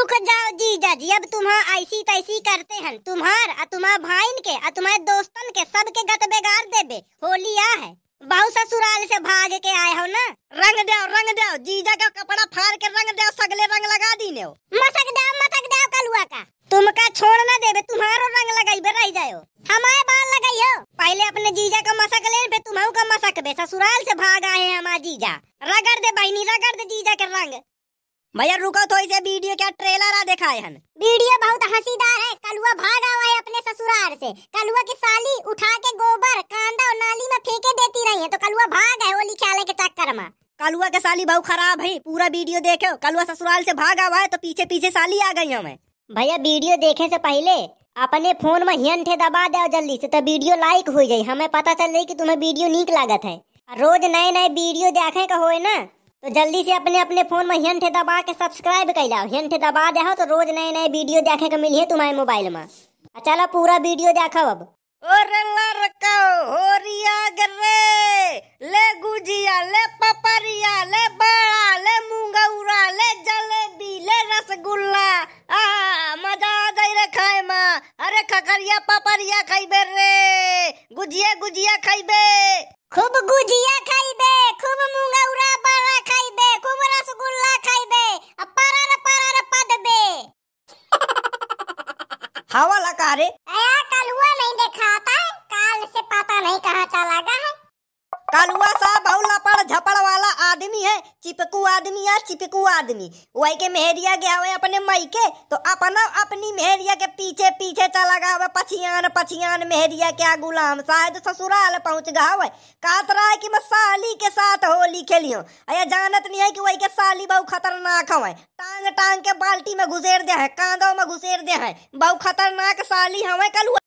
रुक जाओ जी जज अब तुम्हारा ऐसी तैसी करते हैं तुम्हार आ तुम्हार भाईन के आ तुम्हारे दोस्तन के सब के गत बेगार देबे होली आ है बहु ससुराल से भाग के आए हो ना रंग दो रंग दो जीजा का कपड़ा फाड़ के रंग दो सगले रंग लगा दी ने मसक दो मसक दो कलुआ का तुमका छोड़ ना देबे तुम्हारो रंग लगाई बे रह जायो हमारे बाल लगाइयो पहले अपने जीजा का मसक ले पे तुम्हू का मसक बे ससुराल से भाग आए हैं हमारा जीजा रगड़ दे बहनी रगड़ दे जीजा के रंग भैया ऐसे वीडियो क्या ट्रेलर आ देखा है वीडियो बहुत हंसीदार है कलुआ भाग आवा है अपने ससुराल से कलुआ की साली उठा के गोबर कांदा और नाली में फेंके देती रही है तो कलुआ भाग है वो लिखाले के चक्कर में कलुआ के साली बहुत खराब है पूरा वीडियो देखे कलुआ ससुराल से भाग आवा है तो पीछे पीछे साली आ गई हमें भैया वीडियो देखे से पहले अपने फोन में हियन थे दबा दे जल्दी से तो वीडियो लाइक हो जाये हमें पता चल जाये कि तुम्हें वीडियो निक लागत है रोज नए नए वीडियो देखे का हो ना तो जल्दी से अपने अपने फोन में हिंठ दबा के सब्सक्राइब लो हिंठ दबा दे तो रोज नए नए वीडियो देखे के मिलिए तुम्हारे मोबाइल में चलो पूरा वीडियो देखो अब लड़का हो रिया गरे ले गुजिया ले पपरिया ले बड़ा ले मुंगौरा ले जलेबी ले रसगुल्ला आ मजा आ जाई रे खाए मा अरे पपरिया खाइबे रे गुजिया गुजिया खूब गुजिया खाइबे खूब मुंगौरा बड़ा खाइबे खूब रसगुल्ला खाइबे अपारा रे पारा रे पदबे हवा लगा रे आया कलुआ नहीं देखाता है आदमी या चिपकू आदमी वही के मेहरिया गया हुए अपने मई के तो अपना अपनी मेहरिया के पीछे पीछे चला गया पछियान पछियान मेहरिया क्या गुलाम शायद ससुराल पहुंच गया हुआ कहत रहा है कि मैं साली के साथ होली खेली हूँ अरे जानत नहीं है कि वही के साली बहु खतरनाक हवा टांग टांग के बाल्टी में घुसेर दे है कांदो में घुसेर दे है बहु खतरनाक साली हवा कलुआ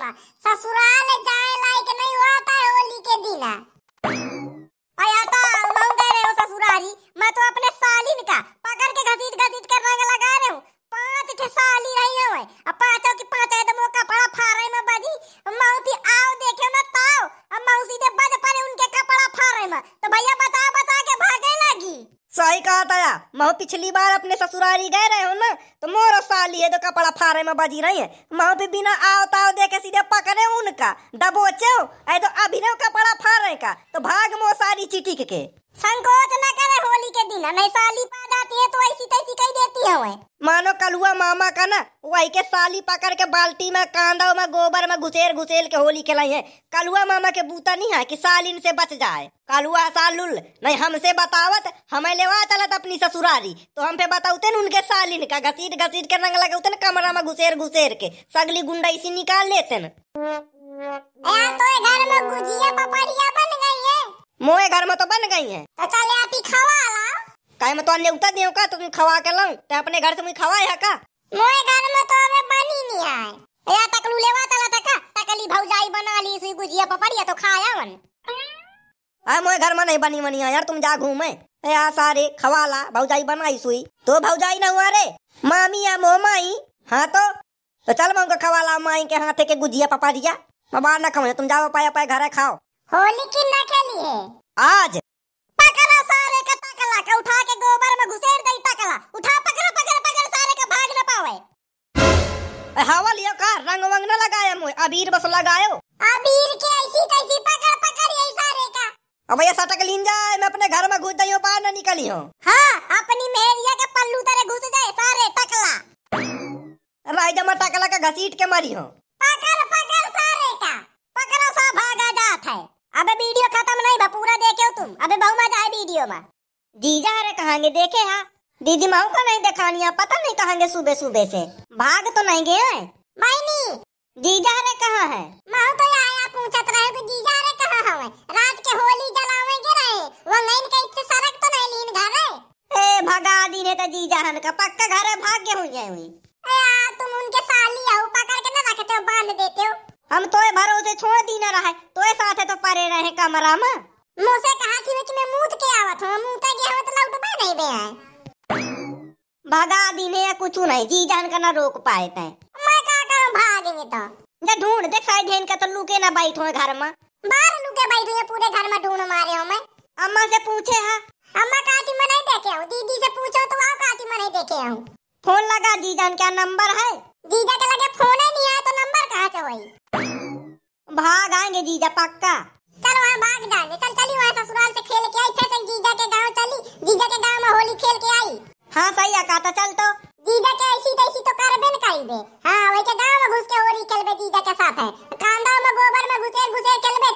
मामा ससुराल जाए लायक नहीं होता तो है होली के दिन अया तो मऊ गए रहे हो ससुरारी मैं तो अपने सालिन का पकड़ के घसीट घसीट कर रंग लगा रहे हूँ पांच के साली रही हूँ अब पांचों की पांच है महो पिछली बार अपने ससुराली गए रहे हो ना तो मोरो साली है तो कपड़ा फारे में बजी रही है महो भी बिना आओ ताओ दे के सीधे पकड़े उनका दबोचे हो तो अभी ना कपड़ा फारे का तो भाग मो सारी चिटिक के संकोच न करे होली के दिन नहीं साली पा जाती है तो ऐसी तैसी कही देती है वह मानो कलुआ मामा का ना वही के साली पकड़ के बाल्टी में कांदा में गोबर में घुसेर घुसेल के होली खेलाई है कलुआ मामा के बूता नहीं है कि साल से बच जाए कलुआ सालुल नहीं हमसे बतावत हमें लेवा चलत अपनी ससुरारी तो हम पे बताउते न उनके सालिन का घसीट घसीट के रंग लगे कमरा में घुसेर घुसेर के सगली गुंडा इसी निकाल लेते न तो घर में गुजिया पपड़िया बन मोए घर में तो बन गई है तो चले आप ही खावा ला काहे में तो अन्य उतर दियो का तुम खावा के लाऊं ते अपने घर से तो मुई खावा है का मोए घर में तो अबे बनी नहीं आए या तकलू लेवा तला तका तकली भौजाई बना ली सुई गुजिया पपड़िया तो खाया वन आ मोए घर में नहीं बनी मनी यार तुम जा घूमे या सारे खवाला भौजाई बनाई सुई तो भौजाई ना हुआ रे मामी या मोमाई हां तो तो चल मैं खवाला माई के हाथे के गुजिया पपड़िया मैं बाहर ना खाऊं तुम जाओ पाया पाया घर खाओ होली की ना खेली है आज पकड़ा सारे का टकला का उठा के गोबर में घुसेड़ दई टकला उठा पकड़ पकड़ पकड़ सारे का भाग ना पावे हवा लियो का रंग वंग ना लगाया मुए अबीर बस लगायो अबीर के ऐसी कैसी पकड़ पकड़ यही सारे का अब भैया सटक लीन जाए मैं अपने घर में घुस दई पार ना निकली हूं हां अपनी मेरिया के पल्लू तेरे घुस जाए सारे टकला राजा जमा टकला का घसीट के मारी हूं अबे वीडियो खत्म नहीं बा पूरा देखे हो तुम अबे बहु मजा है वीडियो में जीजा अरे कहेंगे देखे हा दीदी माऊ को नहीं दिखानी है पता नहीं कहेंगे सुबह सुबह से भाग तो नहीं गए नहीं जीजा अरे कहाँ है माऊ तो आया पूछत रहे तो जीजा अरे कहाँ हवे रात के होली जलावे के रहे वो नहीं कहीं से सड़क तो नहीं लीन घर है ए भगा दी ने तो जीजा हन का पक्का घर है भाग के हुई हुई ए आ तुम उनके साली आओ पकड़ के ना रखते हो बांध देते हो हम तोए भरोसे छोड़ दी ना रहा तो तोए साथ है तो परे रहे कमरा में मोसे कहा थी कि मैं मूत के आवत हूं मूत के आवत लौट पा नहीं दे है भगा दी ने कुछ नहीं जी जान का ना रोक पाए तै मैं का करूं भागेंगे तो जा ढूंढ देख साइड हेन का तो लुके ना बैठो घर में बाहर लुके बैठो ये पूरे घर में ढूंढ मारे हो मैं अम्मा से पूछे हां अम्मा काटी मैं नहीं देखे हूं दीदी से पूछो तो आओ काटी मैं नहीं देखे हूं फोन लगा जी जान का नंबर है जीजा के लगे फोन ही नहीं आ था था वही भाग आएंगे जीजा पक्का चलो वहाँ भाग जाने चल चली वहाँ ससुराल से खेल के आई फिर से जीजा के गांव चली जीजा के गांव में होली खेल के आई हाँ सही है कहा चल तो जीजा के ऐसी तैसी तो कर बेन कर दे हाँ वही के गांव में घुस के होली खेलबे जीजा के साथ है कांदा में गोबर में घुसे घुसे खेलबे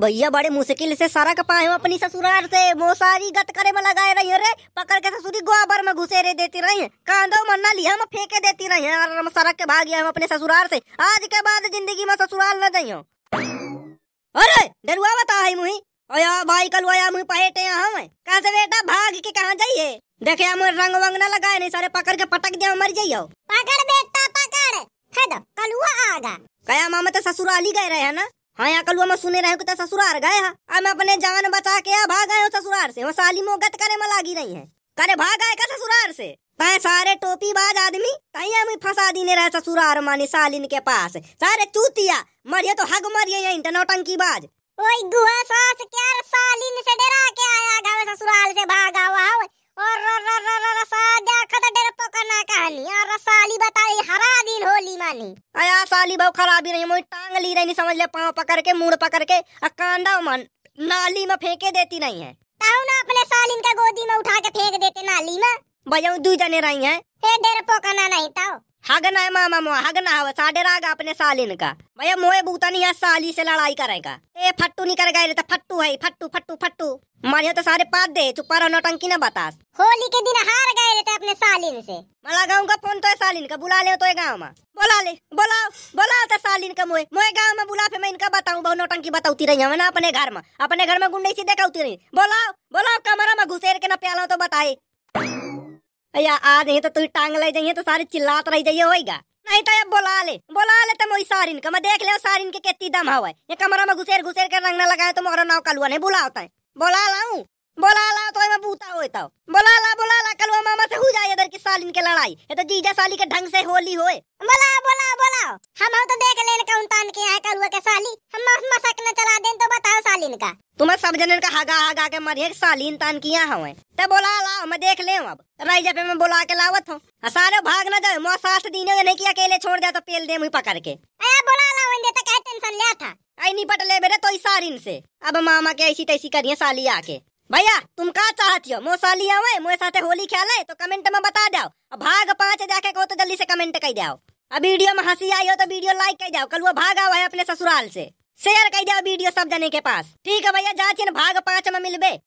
भैया बड़े मुश्किल से सारा कपाए हो अपनी ससुराल से मोसारी गत करे में लगाए रही रे पकड़ के ससुरी गोबर में घुसे रे देती रही कांदो मन्ना लिया हम फेंके देती रही और सड़क के भाग गया हम अपने ससुराल से आज के बाद जिंदगी में ससुराल न जाइयो अरे डरुआ बता है मुही अया भाई कल आया मुही पहेटे हम कहा से बेटा भाग के कहाँ जाइए देखे हम रंग वंग ना लगाए नहीं सारे पकड़ के पटक दिया मर जाइयो पकड़ बेटा पकड़ कलुआ आगा कया मामा तो ससुराल ही गए रहे है ना हाँ यहाँ कलुआ मैं सुने रहे हो तो ससुरार गए हम अपने जान बचा के भाग गए हो ससुरार से वो साली मोगत करे में लागी रही है करे भाग गए का ससुरार से पाए सारे टोपी बाज आदमी कहीं हम फंसा दीने रहे ससुरार माने सालिन के पास सारे चूतिया मरिए तो हग मरिए यहीं टनौटंकी बाज ओए गुहा सास क्या सालिन से डरा के आया घर ससुराल से भागा हुआ तो साली बहु खराबी नहीं मोई टांग ली रही समझ ले पाँव पकड़ के मुड़ पकड़ के कांडा मन नाली में फेंके देती नहीं है ताऊ ना अपने सालिन का गोदी में उठा के फेंक देते नाली में भैया दू जने रही है फिर डेर पोकना नहीं ताऊ हगन है मामा मो हगन हव साडे राग अपने सालिन का भैया मोए नहीं है साली से लड़ाई करेगा ए फट्टू नहीं कर गए तो फट्टू है फट्टू फट्टू फट्टू मारियो तो सारे पाद दे चुपा रहो टंकी ना बतास होली के दिन हार गए रहते अपने सालिन से मला गाँव का फोन तो है सालिन का बुला ले तो गाँव में बोला ले बुला बुला तो सालिन का मोए मोए गाँव में बुला फिर मैं इनका बताऊँ बहु नौटंकी बताती रही हूँ ना अपने घर में अपने घर में गुंडे सी देखाऊती रही बोलाओ बोलाओ कमरा में घुसेर के ना प्याला तो बताए या आ ही तो तू टांग ले जाइए तो सारे चिल्लात रह जाइए होएगा नहीं तो अब बुला ले बुला ले तुम तो सारिन का मैं देख ले सारिन के कितनी दम हवा ये कमरा में घुसेर घुसेर के रंगना लगाए तो मोरा नाव का लुआ नहीं बुला होता है बुला लाऊ बोला ला तो मैं बूता होता बोला ला बोला ला कल मामा से हो जाए इधर की सालिन के लड़ाई ये तो जीजा साली के ढंग से होली होए बोला बोला बोला हम तो देख लेन का तान के आए कल के साली हम मसक न चला दे तो बताओ सालिन का तुम्हें सब जने का हागा हागा के मरिए सालीन तान किया यहाँ हवे तो बोला ला मैं देख ले अब रही जब मैं बोला के लावत हूँ सारे भाग न जाए मो साथ तो दीने नहीं किया अकेले छोड़ दे तो पेल दे मुझे पकड़ के बोला ला तो तक टेंशन लिया था आई निपट ले मेरे तो इसारिन से अब मामा के ऐसी तैसी करिए साली आके भैया तुम का चाहती हो मोह साली आवे मोए साथे होली खेले तो कमेंट में बता दो भाग पांच जाके कहो तो जल्दी से कमेंट कर दो अब वीडियो में हंसी आई हो तो वीडियो लाइक कर दो कल वो भाग आवा है अपने ससुराल से शेयर कर दो वीडियो सब जने के पास ठीक है भैया जाती भाग पांच में मिलबे